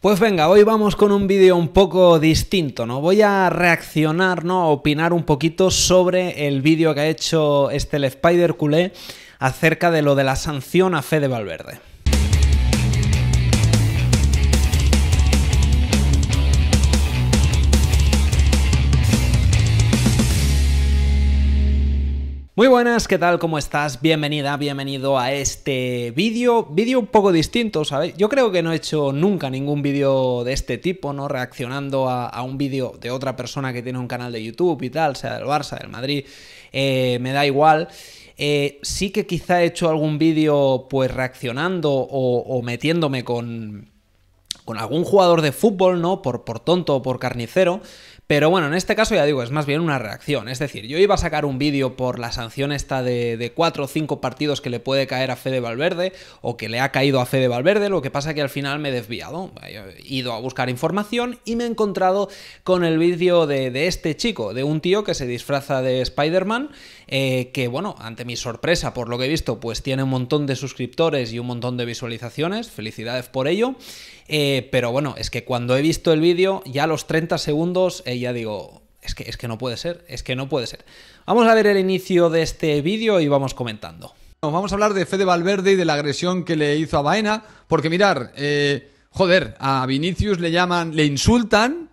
Pues venga, hoy vamos con un vídeo un poco distinto, ¿no? Voy a reaccionar, ¿no? A opinar un poquito sobre el vídeo que ha hecho este Spider Culé acerca de lo de la sanción a de Valverde. Muy buenas, ¿qué tal? ¿Cómo estás? Bienvenida, bienvenido a este vídeo. Vídeo un poco distinto, ¿sabes? Yo creo que no he hecho nunca ningún vídeo de este tipo, ¿no? Reaccionando a, un vídeo de otra persona que tiene un canal de YouTube y tal, sea del Barça, del Madrid, eh, me da igual. Eh, sí que quizá he hecho algún vídeo pues reaccionando o, metiéndome con, con algún jugador de fútbol, ¿no? Por, por tonto o por carnicero, pero bueno, en este caso ya digo, es más bien una reacción. Es decir, yo iba a sacar un vídeo por la sanción esta de, cuatro 4 o cinco partidos que le puede caer a Fede Valverde o que le ha caído a Fede Valverde, lo que pasa que al final me he desviado. He ido a buscar información y me he encontrado con el vídeo de, de este chico, de un tío que se disfraza de Spider-Man eh, que bueno, ante mi sorpresa, por lo que he visto, pues tiene un montón de suscriptores y un montón de visualizaciones, felicidades por ello, eh, pero bueno, es que cuando he visto el vídeo, ya a los 30 segundos, eh, ya digo, es que, es que no puede ser, es que no puede ser. Vamos a ver el inicio de este vídeo y vamos comentando. vamos a hablar de Fede Valverde y de la agresión que le hizo a Baena, porque mirar, joder, a Vinicius le llaman, le insultan,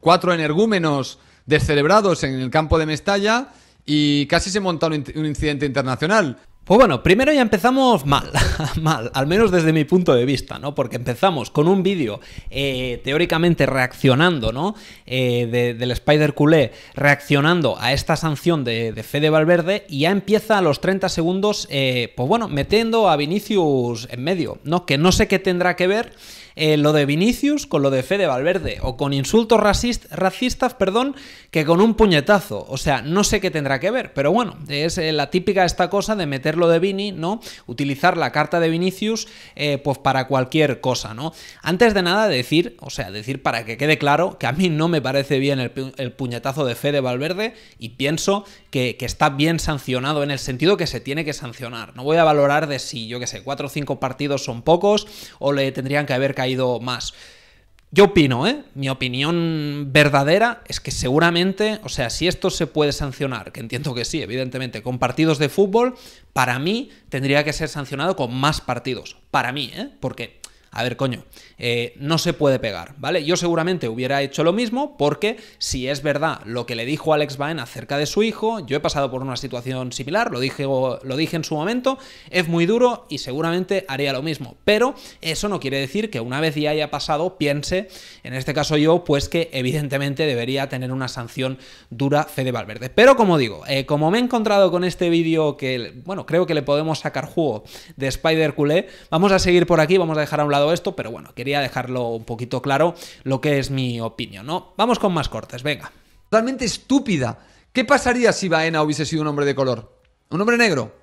cuatro energúmenos descelebrados en el campo de Mestalla, y casi se monta un, incidente internacional. Pues bueno, primero ya empezamos mal, mal, al menos desde mi punto de vista, ¿no? Porque empezamos con un vídeo eh, teóricamente reaccionando, ¿no? Eh, del Spider Culé, reaccionando a esta sanción de, de, Fede Valverde y ya empieza a los 30 segundos, eh, pues bueno, metiendo a Vinicius en medio, ¿no? Que no sé qué tendrá que ver eh, lo de Vinicius con lo de Fede Valverde o con insultos racist, racistas perdón, que con un puñetazo. O sea, no sé qué tendrá que ver, pero bueno, es eh, la típica esta cosa de meterlo de Vini, ¿no? Utilizar la carta de Vinicius eh, pues para cualquier cosa, ¿no? Antes de nada decir, o sea, decir para que quede claro que a mí no me parece bien el, el puñetazo de Fede Valverde y pienso que, está bien sancionado en el sentido que se tiene que sancionar. No voy a valorar de si, yo qué sé, cuatro o cinco partidos son pocos o le tendrían que haber caído ido más. Yo opino, ¿eh? Mi opinión verdadera es que seguramente, o sea, si esto se puede sancionar, que entiendo que sí, evidentemente, con partidos de fútbol, para mí tendría que ser sancionado con más partidos. Para mí, ¿eh? Porque a ver, coño, eh, no se puede pegar, ¿vale? Yo seguramente hubiera hecho lo mismo porque si es verdad lo que le dijo Alex Baen acerca de su hijo, yo he pasado por una situación similar, lo dije, lo dije en su momento, es muy duro y seguramente haría lo mismo, pero eso no quiere decir que una vez ya haya pasado piense, en este caso yo, pues que evidentemente debería tener una sanción dura Fede Valverde. Pero como digo, eh, como me he encontrado con este vídeo que, bueno, creo que le podemos sacar jugo de Spider Culé, vamos a seguir por aquí, vamos a dejar a un lado esto, pero bueno, quería dejarlo un poquito claro lo que es mi opinión, ¿no? Vamos con más cortes, venga. Totalmente estúpida. ¿Qué pasaría si Baena hubiese sido un hombre de color? ¿Un hombre negro?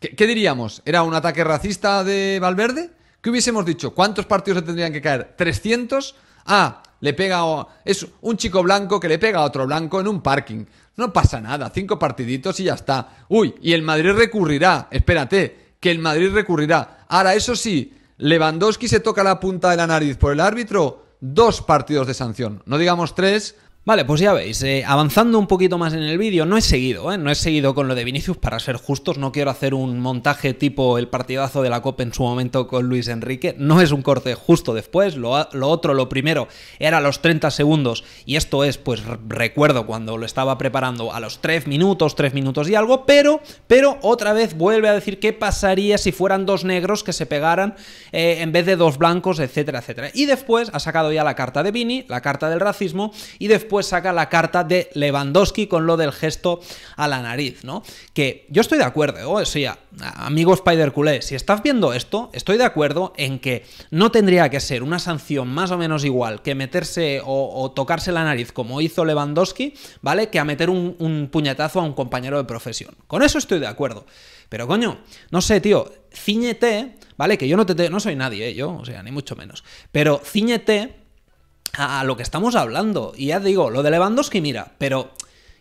¿Qué, diríamos? ¿Era un ataque racista de Valverde? ¿Qué hubiésemos dicho? ¿Cuántos partidos Se tendrían que caer? ¿300? Ah, le pega a... es un chico blanco que le pega a otro blanco en un parking. No pasa nada, cinco partiditos y ya está. Uy, y el Madrid recurrirá, espérate, que el Madrid recurrirá. Ahora, eso sí, Lewandowski se toca la punta de la nariz por el árbitro, dos partidos de sanción. No digamos tres, Vale, pues ya veis, eh, avanzando un poquito más en el vídeo, no he seguido, ¿eh? no he seguido con lo de Vinicius, para ser justos, no quiero hacer un montaje tipo el partidazo de la Copa en su momento con Luis Enrique, no es un corte justo después, lo, otro, lo primero, era los 30 segundos, y esto es, pues recuerdo cuando lo estaba preparando a los 3 minutos, 3 minutos y algo, pero, pero otra vez vuelve a decir qué pasaría si fueran dos negros que se pegaran eh, en vez de dos blancos, etcétera, etcétera. Y después ha sacado ya la carta de Vini, la carta del racismo, y después pues saca la carta de Lewandowski con lo del gesto a la nariz, ¿no? Que yo estoy de acuerdo, ¿eh? o sea, amigo Spider Culé, si estás viendo esto, estoy de acuerdo en que no tendría que ser una sanción más o menos igual que meterse o, tocarse la nariz como hizo Lewandowski, ¿vale? Que a meter un, puñetazo a un compañero de profesión. Con eso estoy de acuerdo. Pero coño, no sé, tío, ciñete, ¿vale? Que yo no te, no soy nadie, ¿eh? yo, o sea, ni mucho menos. Pero ciñete a, lo que estamos hablando. Y ya digo, lo de Lewandowski, mira, pero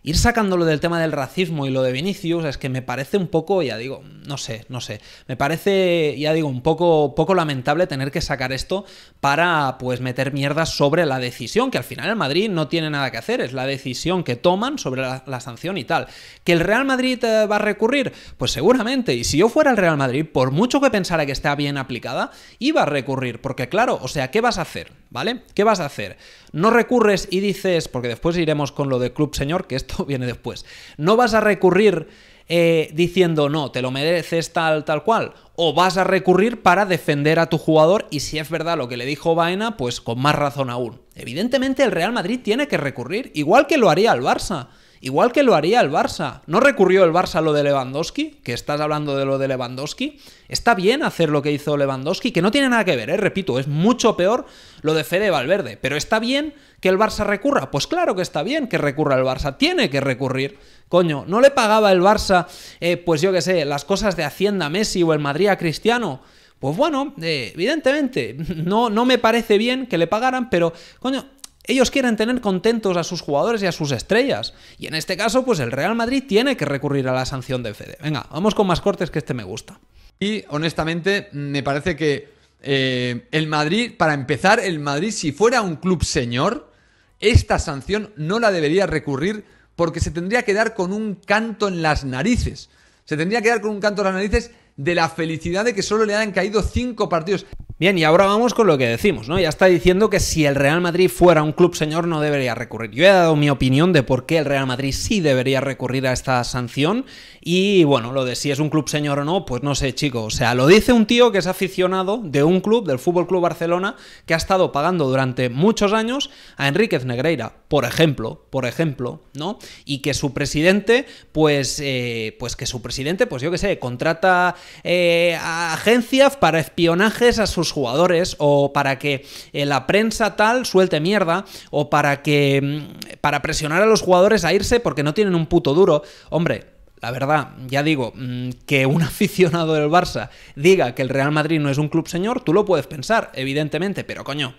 Ir sacándolo del tema del racismo y lo de Vinicius es que me parece un poco, ya digo, no sé, no sé, me parece, ya digo, un poco, poco lamentable tener que sacar esto para pues meter mierda sobre la decisión, que al final el Madrid no tiene nada que hacer, es la decisión que toman sobre la, sanción y tal. ¿Que el Real Madrid eh, va a recurrir? Pues seguramente, y si yo fuera el Real Madrid, por mucho que pensara que está bien aplicada, iba a recurrir, porque claro, o sea, ¿qué vas a hacer? ¿Vale? ¿Qué vas a hacer? No recurres y dices, porque después iremos con lo de Club Señor, que esto viene después. No vas a recurrir eh, diciendo no, te lo mereces tal, tal cual. O vas a recurrir para defender a tu jugador y si es verdad lo que le dijo Baena, pues con más razón aún. Evidentemente el Real Madrid tiene que recurrir, igual que lo haría el Barça. Igual que lo haría el Barça. ¿No recurrió el Barça a lo de Lewandowski? Que estás hablando de lo de Lewandowski. Está bien hacer lo que hizo Lewandowski, que no tiene nada que ver, ¿eh? repito, es mucho peor lo de Fede Valverde. Pero está bien que el Barça recurra. Pues claro que está bien que recurra el Barça. Tiene que recurrir. Coño, ¿no le pagaba el Barça, eh, pues yo qué sé, las cosas de Hacienda Messi o el Madrid a Cristiano? Pues bueno, eh, evidentemente, no, no me parece bien que le pagaran, pero coño, ellos quieren tener contentos a sus jugadores y a sus estrellas. Y en este caso, pues el Real Madrid tiene que recurrir a la sanción de Fede. Venga, vamos con más cortes que este me gusta. Y honestamente, me parece que eh, el Madrid, para empezar, el Madrid, si fuera un club señor, esta sanción no la debería recurrir porque se tendría que dar con un canto en las narices. Se tendría que dar con un canto en las narices de la felicidad de que solo le han caído cinco partidos. Bien, y ahora vamos con lo que decimos, ¿no? Ya está diciendo que si el Real Madrid fuera un club señor no debería recurrir. Yo he dado mi opinión de por qué el Real Madrid sí debería recurrir a esta sanción y bueno, lo de si es un club señor o no, pues no sé, chicos. o sea, lo dice un tío que es aficionado de un club del Fútbol Club Barcelona que ha estado pagando durante muchos años a Enríquez Negreira, por ejemplo, por ejemplo, ¿no? Y que su presidente, pues eh, pues que su presidente, pues yo qué sé, contrata eh, a agencias para espionajes a sus jugadores o para que eh, la prensa tal suelte mierda o para que mm, para presionar a los jugadores a irse porque no tienen un puto duro. Hombre, la verdad, ya digo, mm, que un aficionado del Barça diga que el Real Madrid no es un club señor, tú lo puedes pensar, evidentemente, pero coño,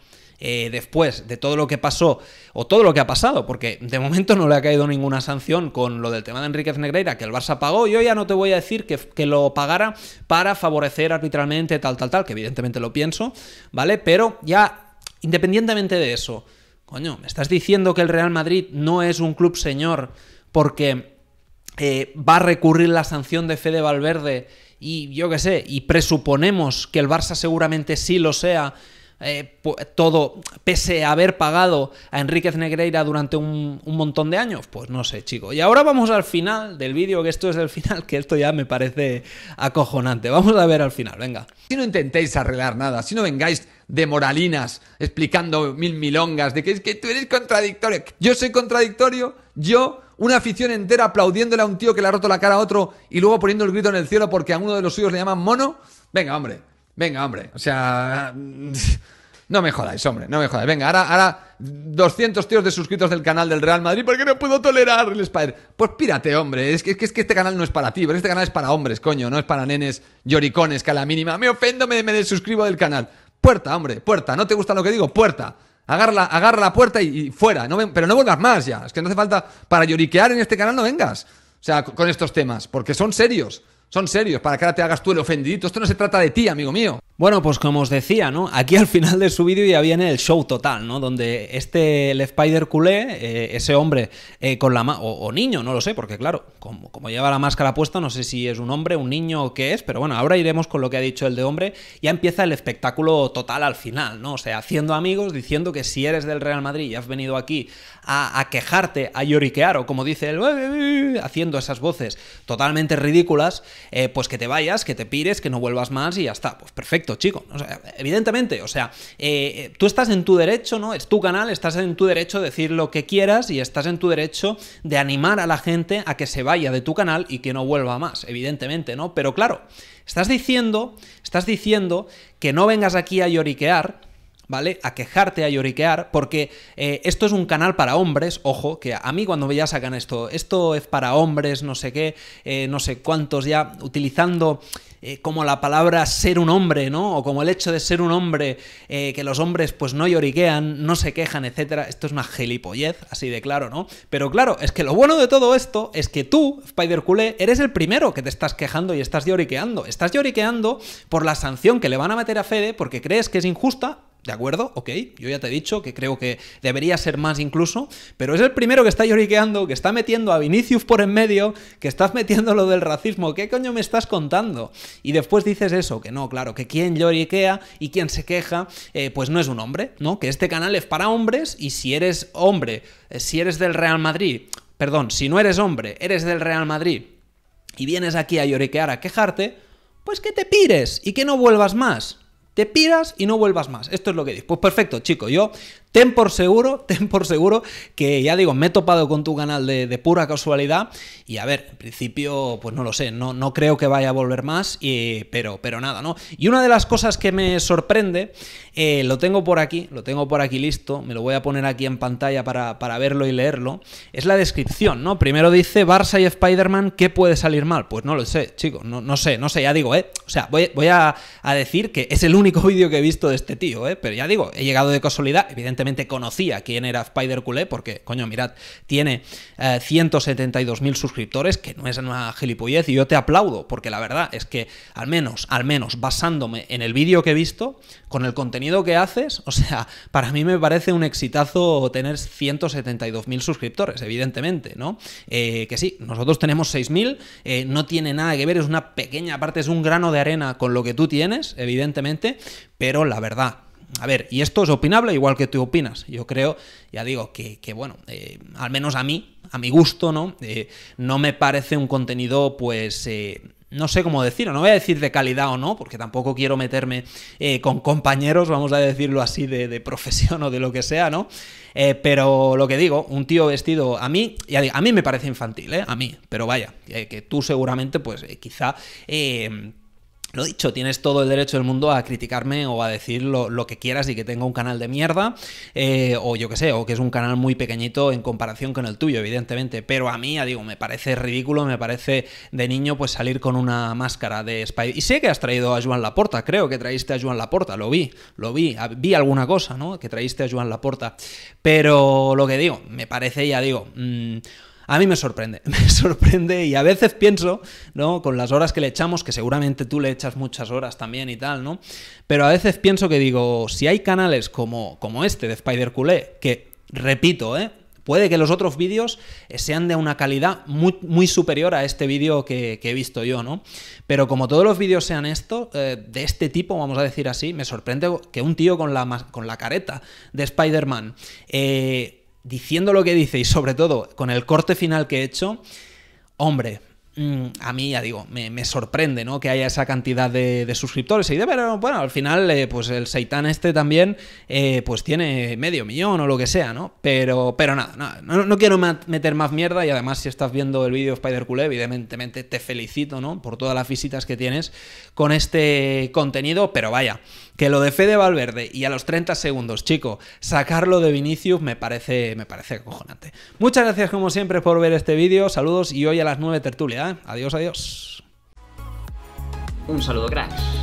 eh, después de todo lo que pasó o todo lo que ha pasado, porque de momento no le ha caído ninguna sanción con lo del tema de Enríquez Negreira que el Barça pagó, yo ya no te voy a decir que, lo pagara para favorecer arbitralmente tal, tal, tal, que evidentemente lo pienso, ¿vale? Pero ya, independientemente de eso, coño, me estás diciendo que el Real Madrid no es un club señor porque eh, va a recurrir la sanción de Fede Valverde y yo qué sé, y presuponemos que el Barça seguramente sí lo sea eh, todo, pese a haber pagado a Enríquez Negreira durante un, un, montón de años? Pues no sé, chico. Y ahora vamos al final del vídeo, que esto es el final, que esto ya me parece acojonante. Vamos a ver al final, venga. Si no intentéis arreglar nada, si no vengáis de moralinas explicando mil milongas de que es que tú eres contradictorio, yo soy contradictorio, yo una afición entera aplaudiéndole a un tío que le ha roto la cara a otro y luego poniendo el grito en el cielo porque a uno de los suyos le llaman mono. Venga, hombre, Venga, hombre, o sea... No me jodáis, hombre, no me jodáis. Venga, ahora, ahora 200 tíos de suscritos del canal del Real Madrid, porque no puedo tolerar el Spider. Pues pírate, hombre, es que, es que este canal no es para ti, pero este canal es para hombres, coño, no es para nenes lloricones que a la mínima me ofendo, me, me desuscribo del canal. Puerta, hombre, puerta, ¿no te gusta lo que digo? Puerta. Agarra, agarra la puerta y, fuera, no pero no vuelvas más ya. Es que no hace falta para lloriquear en este canal, no vengas. O sea, con estos temas, porque son serios son serios, para que ahora te hagas tú el ofendidito. Esto no se trata de ti, amigo mío. Bueno, pues como os decía, ¿no? Aquí al final de su vídeo ya viene el show total, ¿no? Donde este el Spider culé, eh, ese hombre eh, con la o, niño, no lo sé, porque claro, como, como, lleva la máscara puesta, no sé si es un hombre, un niño o qué es, pero bueno, ahora iremos con lo que ha dicho el de hombre. Ya empieza el espectáculo total al final, ¿no? O sea, haciendo amigos, diciendo que si eres del Real Madrid y has venido aquí a, a quejarte, a lloriquear, o como dice él, haciendo esas voces totalmente ridículas. Eh, pues que te vayas, que te pires, que no vuelvas más y ya está. Pues perfecto, chico. evidentemente, o sea, eh, eh, tú estás en tu derecho, ¿no? Es tu canal, estás en tu derecho de decir lo que quieras y estás en tu derecho de animar a la gente a que se vaya de tu canal y que no vuelva más, evidentemente, ¿no? Pero claro, estás diciendo, estás diciendo que no vengas aquí a lloriquear ¿vale? A quejarte, a lloriquear, porque eh, esto es un canal para hombres, ojo, que a mí cuando ya sacan esto, esto es para hombres, no sé qué, eh, no sé cuántos ya, utilizando eh, como la palabra ser un hombre, ¿no? O como el hecho de ser un hombre, que los hombres pues no lloriquean, no se quejan, etcétera. Esto es una gilipollez, así de claro, ¿no? Pero claro, es que lo bueno de todo esto es que tú, Spider Culé, eres el primero que te estás quejando y estás lloriqueando. Estás lloriqueando por la sanción que le van a meter a Fede porque crees que es injusta ¿De acuerdo? Ok, yo ya te he dicho que creo que debería ser más incluso, pero es el primero que está lloriqueando, que está metiendo a Vinicius por en medio, que estás metiendo lo del racismo, ¿qué coño me estás contando? Y después dices eso, que no, claro, que quien lloriquea y quien se queja, eh, pues no es un hombre, ¿no? Que este canal es para hombres y si eres hombre, eh, si eres del Real Madrid, perdón, si no eres hombre, eres del Real Madrid y vienes aquí a lloriquear, a quejarte, pues que te pires y que no vuelvas más te piras y no vuelvas más. Esto es lo que dices. Pues perfecto, chico, yo Ten por seguro, ten por seguro que ya digo, me he topado con tu canal de, pura casualidad y a ver, en principio, pues no lo sé, no, no creo que vaya a volver más, pero, pero nada, ¿no? Y una de las cosas que me sorprende, eh, lo tengo por aquí, lo tengo por aquí listo, me lo voy a poner aquí en pantalla para, verlo y leerlo, es la descripción, ¿no? Primero dice Barça y Spider-Man, ¿qué puede salir mal? Pues no lo sé, chicos, no, sé, no sé, ya digo, ¿eh? O sea, voy, a, a decir que es el único vídeo que he visto de este tío, ¿eh? Pero ya digo, he llegado de casualidad, evidentemente conocía quién era Spider Culé, porque, coño, mirad, tiene 172 eh, 172.000 suscriptores, que no es una gilipollez, y yo te aplaudo, porque la verdad es que, al menos, al menos, basándome en el vídeo que he visto, con el contenido que haces, o sea, para mí me parece un exitazo tener 172.000 suscriptores, evidentemente, ¿no? Eh, que sí, nosotros tenemos 6.000, mil eh, no tiene nada que ver, es una pequeña parte, es un grano de arena con lo que tú tienes, evidentemente, pero la verdad, a ver, y esto es opinable igual que tú opinas. Yo creo, ya digo, que, bueno, eh, al menos a mí, a mi gusto, ¿no? Eh, no me parece un contenido, pues... Eh, no sé cómo decirlo, no voy a decir de calidad o no, porque tampoco quiero meterme con compañeros, vamos a decirlo así, de, profesión o de lo que sea, ¿no? pero lo que digo, un tío vestido, a mí, ya digo, a mí me parece infantil, ¿eh? A mí, pero vaya, que tú seguramente, pues quizá lo dicho, tienes todo el derecho del mundo a criticarme o a decir lo, que quieras y que tenga un canal de mierda, eh, o yo que sé, o que es un canal muy pequeñito en comparación con el tuyo, evidentemente. Pero a mí, ya digo, me parece ridículo, me parece de niño pues salir con una máscara de Spider. Y sé que has traído a Joan Laporta, creo que traíste a Joan Laporta, lo vi, lo vi, vi alguna cosa, ¿no? Que traíste a Joan Laporta. Pero lo que digo, me parece, ya digo... Mm, a mí me sorprende, me sorprende y a veces pienso, ¿no? Con las horas que le echamos, que seguramente tú le echas muchas horas también y tal, ¿no? Pero a veces pienso que digo, si hay canales como, como este de Spider Culé, que repito, ¿eh? Puede que los otros vídeos sean de una calidad muy, superior a este vídeo que, he visto yo, ¿no? Pero como todos los vídeos sean esto, eh, de este tipo, vamos a decir así, me sorprende que un tío con la, con la careta de Spider-Man eh, diciendo lo que dice y sobre todo con el corte final que he hecho, hombre, mm, a mí, ya digo, me, sorprende, ¿no? Que haya esa cantidad de, suscriptores y de, pero bueno, al final, eh, pues el Seitan este también, eh, pues tiene medio millón o lo que sea, ¿no? Pero, pero nada, no, no, quiero meter más mierda y además si estás viendo el vídeo Spider Cool, evidentemente te felicito, ¿no? Por todas las visitas que tienes con este contenido, pero vaya, que lo de Fede Valverde y a los 30 segundos, chico, sacarlo de Vinicius me parece, me parece acojonante. Muchas gracias como siempre por ver este vídeo, saludos y hoy a las 9 tertulia. ¿eh? Adiós, adiós. Un saludo, cracks.